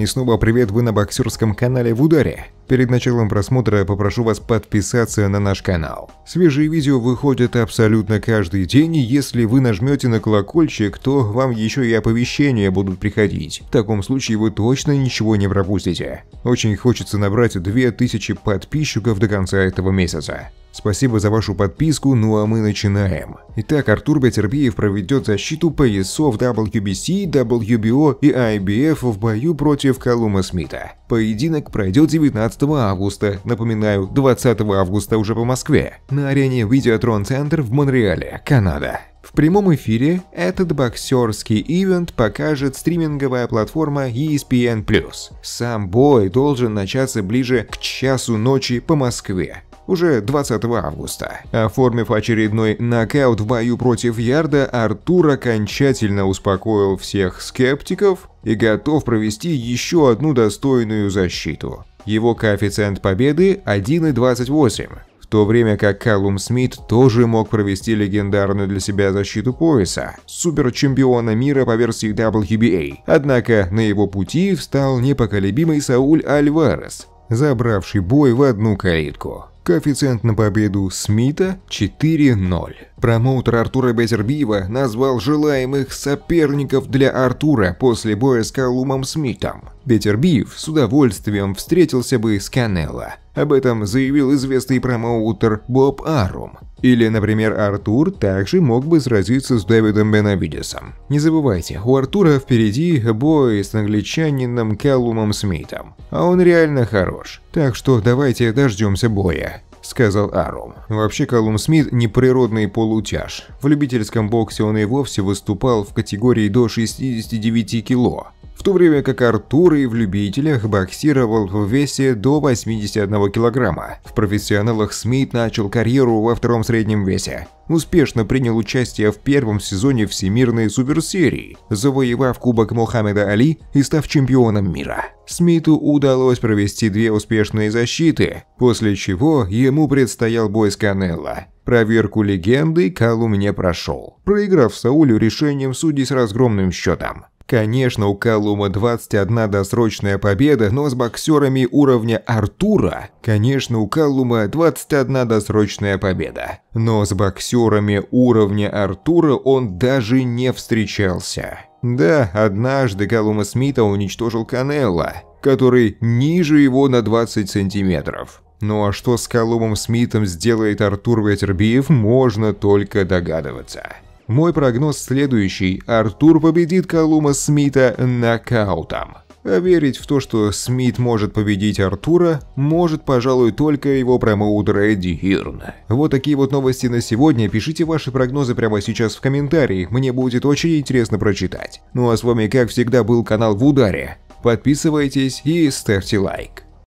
И снова привет вы на боксерском канале в ударе. Перед началом просмотра попрошу вас подписаться на наш канал. Свежие видео выходят абсолютно каждый день, и если вы нажмете на колокольчик, то вам еще и оповещения будут приходить. В таком случае вы точно ничего не пропустите. Очень хочется набрать 2000 подписчиков до конца этого месяца. Спасибо за вашу подписку, ну а мы начинаем. Итак, Артур Бетербиев проведет защиту поясов WBC, WBO и IBF в бою против Колума Смита. Поединок пройдет 19 августа, напоминаю, 20 августа уже по Москве, на арене Видеотрон Центр в Монреале, Канада прямом эфире этот боксерский ивент покажет стриминговая платформа ESPN+. Сам бой должен начаться ближе к часу ночи по Москве уже 20 августа. Оформив очередной нокаут в бою против Ярда, Артур окончательно успокоил всех скептиков и готов провести еще одну достойную защиту. Его коэффициент победы 1,28, то время как Калум Смит тоже мог провести легендарную для себя защиту пояса – суперчемпиона мира по версии WBA. Однако на его пути встал непоколебимый Сауль Альварес, забравший бой в одну калитку. Коэффициент на победу Смита 4-0. Промоутер Артура Безербиева назвал желаемых соперников для Артура после боя с Калумом Смитом. Ветер Биев с удовольствием встретился бы с Канелло, Об этом заявил известный промоутер Боб Арум. Или, например, Артур также мог бы сразиться с Дэвидом Бенавидесом. Не забывайте, у Артура впереди бой с англичанином Каллумом Смитом. А он реально хорош. Так что давайте дождемся боя. – сказал Арум. Вообще, Колум Смит – неприродный полутяж. В любительском боксе он и вовсе выступал в категории до 69 кило в то время как Артур и в любителях боксировал в весе до 81 килограмма. В профессионалах Смит начал карьеру во втором среднем весе. Успешно принял участие в первом сезоне Всемирной суперсерии, завоевав Кубок Мухаммеда Али и став чемпионом мира. Смиту удалось провести две успешные защиты, после чего ему предстоял бой с Канелло. Проверку легенды Калум не прошел, проиграв Саулю решением судей с разгромным счетом. Конечно, у Калума 21 досрочная победа, но с боксерами уровня Артура. Конечно, у Калума 21 досрочная победа. Но с боксерами уровня Артура он даже не встречался. Да, однажды Калума Смита уничтожил Канелла, который ниже его на 20 сантиметров. Ну а что с Колумом Смитом сделает Артур Ветербиев, можно только догадываться. Мой прогноз следующий. Артур победит Колума Смита нокаутом. А верить в то, что Смит может победить Артура, может, пожалуй, только его промоутер Эдди Хирн. Вот такие вот новости на сегодня. Пишите ваши прогнозы прямо сейчас в комментарии, мне будет очень интересно прочитать. Ну а с вами, как всегда, был канал В Ударе. Подписывайтесь и ставьте лайк.